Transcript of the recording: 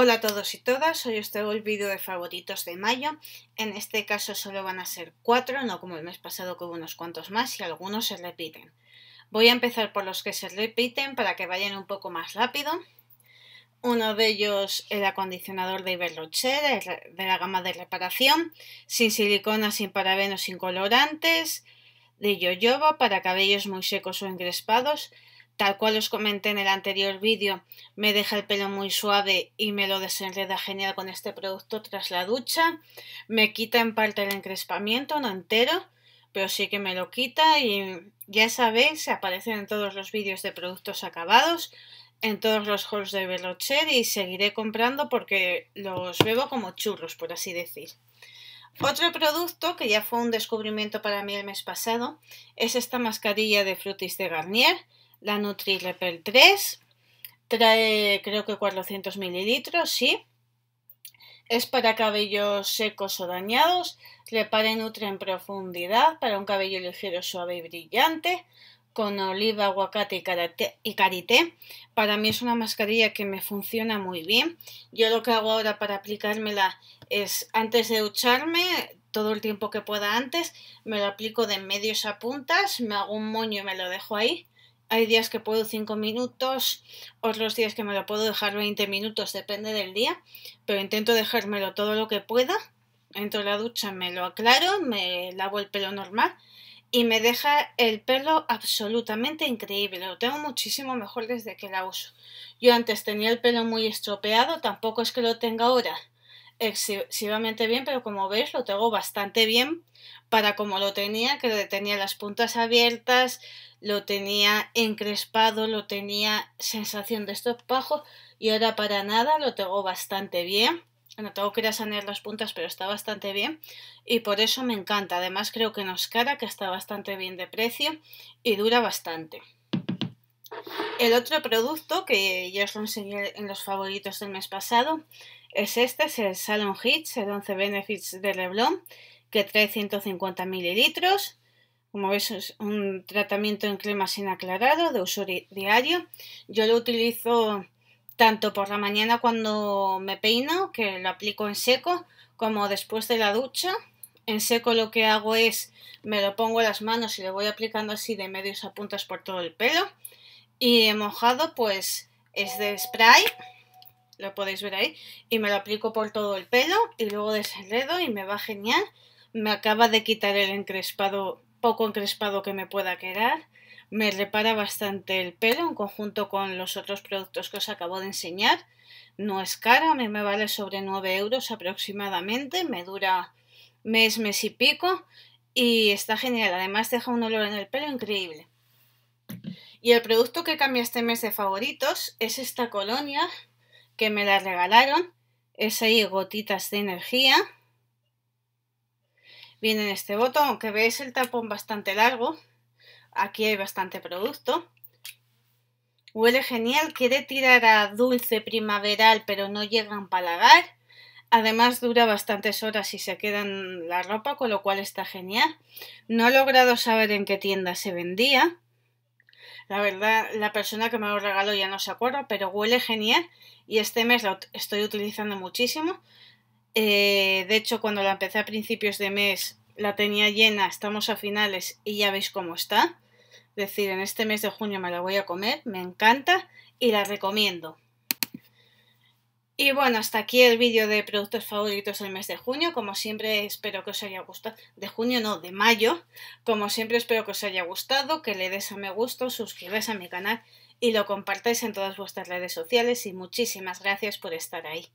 Hola a todos y todas, hoy os traigo el vídeo de favoritos de mayo. En este caso solo van a ser cuatro, no como el mes pasado con unos cuantos más y algunos se repiten. Voy a empezar por los que se repiten para que vayan un poco más rápido. Uno de ellos el acondicionador de Iberlocher, de la gama de reparación, sin silicona, sin parabenos, sin colorantes, de yoyoba para cabellos muy secos o engrespados Tal cual os comenté en el anterior vídeo, me deja el pelo muy suave y me lo desenreda genial con este producto tras la ducha. Me quita en parte el encrespamiento, no entero, pero sí que me lo quita y ya sabéis, se aparecen en todos los vídeos de productos acabados, en todos los hauls de Belocher, y seguiré comprando porque los bebo como churros, por así decir. Otro producto que ya fue un descubrimiento para mí el mes pasado es esta mascarilla de frutis de Garnier la Nutri Repel 3. Trae creo que 400 mililitros, sí. Es para cabellos secos o dañados. Repara y nutre en profundidad para un cabello ligero, suave y brillante. Con oliva, aguacate y, y karité. Para mí es una mascarilla que me funciona muy bien. Yo lo que hago ahora para aplicármela es antes de ducharme, todo el tiempo que pueda antes, me lo aplico de medios a puntas, me hago un moño y me lo dejo ahí hay días que puedo 5 minutos, otros días que me lo puedo dejar 20 minutos, depende del día, pero intento dejármelo todo lo que pueda. Entro a la ducha, me lo aclaro, me lavo el pelo normal y me deja el pelo absolutamente increíble. Lo tengo muchísimo mejor desde que la uso. Yo antes tenía el pelo muy estropeado, tampoco es que lo tenga ahora excesivamente bien, pero como veis lo tengo bastante bien para como lo tenía, que tenía las puntas abiertas, lo tenía encrespado, lo tenía sensación de pajos, y ahora para nada lo tengo bastante bien. No tengo que ir a sanear las puntas, pero está bastante bien y por eso me encanta. Además creo que no es cara, que está bastante bien de precio y dura bastante. El otro producto que ya os lo enseñé en los favoritos del mes pasado es este, es el Salon Hits, el 11 Benefits de Leblon, que trae 150 mililitros. Como veis es un tratamiento en crema sin aclarado de uso diario. Yo lo utilizo tanto por la mañana cuando me peino, que lo aplico en seco, como después de la ducha. En seco lo que hago es me lo pongo en las manos y lo voy aplicando así de medios a puntas por todo el pelo. Y mojado pues es de spray lo podéis ver ahí, y me lo aplico por todo el pelo y luego desenredo y me va genial. Me acaba de quitar el encrespado, poco encrespado que me pueda quedar. Me repara bastante el pelo en conjunto con los otros productos que os acabo de enseñar. No es caro, a mí me vale sobre 9 euros aproximadamente. Me dura mes, mes y pico. Y está genial. Además deja un olor en el pelo increíble. Y el producto que cambia este mes de favoritos es esta colonia que me la regalaron. Es ahí gotitas de energía. Viene en este botón, aunque veis el tapón bastante largo. Aquí hay bastante producto. Huele genial, quiere tirar a dulce primaveral, pero no llega a empalagar. Además dura bastantes horas y se queda en la ropa, con lo cual está genial. No he logrado saber en qué tienda se vendía. La verdad, la persona que me lo regaló ya no se acuerda, pero huele genial y este mes la estoy utilizando muchísimo. Eh, de hecho, cuando la empecé a principios de mes, la tenía llena, estamos a finales y ya veis cómo está. Es decir, en este mes de junio me la voy a comer, me encanta y la recomiendo. Y bueno, hasta aquí el vídeo de productos favoritos del mes de junio. Como siempre, espero que os haya gustado. De junio, no, de mayo. Como siempre, espero que os haya gustado, que le des a me gusto, suscribáis a mi canal y lo compartáis en todas vuestras redes sociales. Y muchísimas gracias por estar ahí.